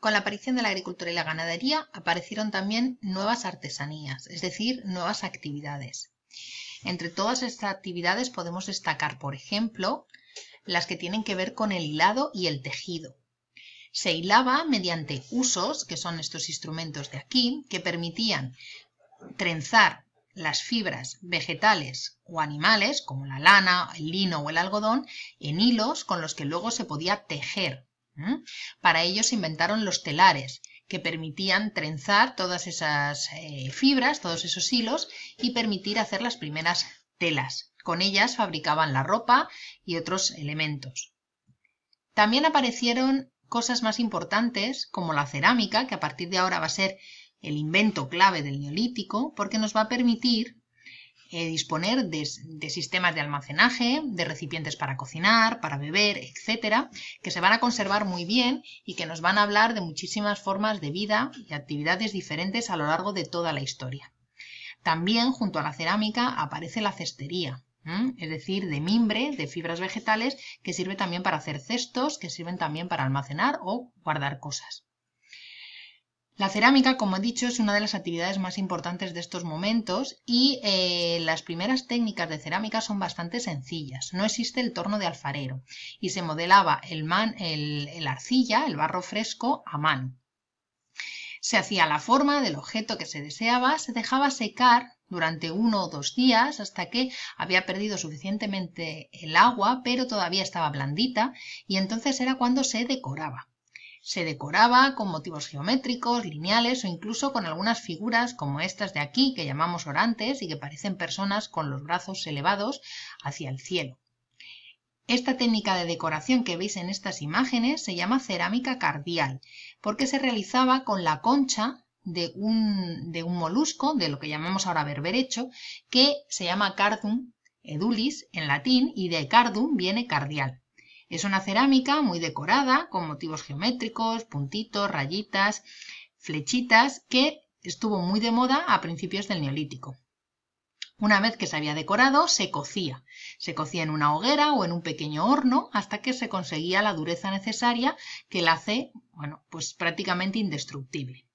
Con la aparición de la agricultura y la ganadería aparecieron también nuevas artesanías, es decir, nuevas actividades. Entre todas estas actividades podemos destacar, por ejemplo, las que tienen que ver con el hilado y el tejido. Se hilaba mediante usos, que son estos instrumentos de aquí, que permitían trenzar las fibras vegetales o animales, como la lana, el lino o el algodón, en hilos con los que luego se podía tejer para ello se inventaron los telares, que permitían trenzar todas esas eh, fibras, todos esos hilos y permitir hacer las primeras telas. Con ellas fabricaban la ropa y otros elementos. También aparecieron cosas más importantes como la cerámica, que a partir de ahora va a ser el invento clave del neolítico, porque nos va a permitir eh, disponer de, sistemas de almacenaje, de recipientes para cocinar, para beber, etcétera, que se van a conservar muy bien y que nos van a hablar de muchísimas formas de vida y actividades diferentes a lo largo de toda la historia. También junto a la cerámica aparece la cestería, es decir, de mimbre, de fibras vegetales, que sirve también para hacer cestos, que sirven también para almacenar o guardar cosas. La cerámica, como he dicho, es una de las actividades más importantes de estos momentos y eh, las primeras técnicas de cerámica son bastante sencillas. No existe el torno de alfarero y se modelaba el, man, el arcilla, el barro fresco, a mano. Se hacía la forma del objeto que se deseaba, se dejaba secar durante uno o dos días hasta que había perdido suficientemente el agua, pero todavía estaba blandita y entonces era cuando se decoraba. Se decoraba con motivos geométricos, lineales o incluso con algunas figuras como estas de aquí que llamamos orantes y que parecen personas con los brazos elevados hacia el cielo. Esta técnica de decoración que veis en estas imágenes se llama cerámica cardial porque se realizaba con la concha de un, de un molusco, de lo que llamamos ahora berberecho, que se llama cardum edulis en latín y de cardum viene cardial. Es una cerámica muy decorada con motivos geométricos, puntitos, rayitas, flechitas, que estuvo muy de moda a principios del neolítico. Una vez que se había decorado, se cocía. Se cocía en una hoguera o en un pequeño horno hasta que se conseguía la dureza necesaria que la hace, bueno, pues prácticamente indestructible.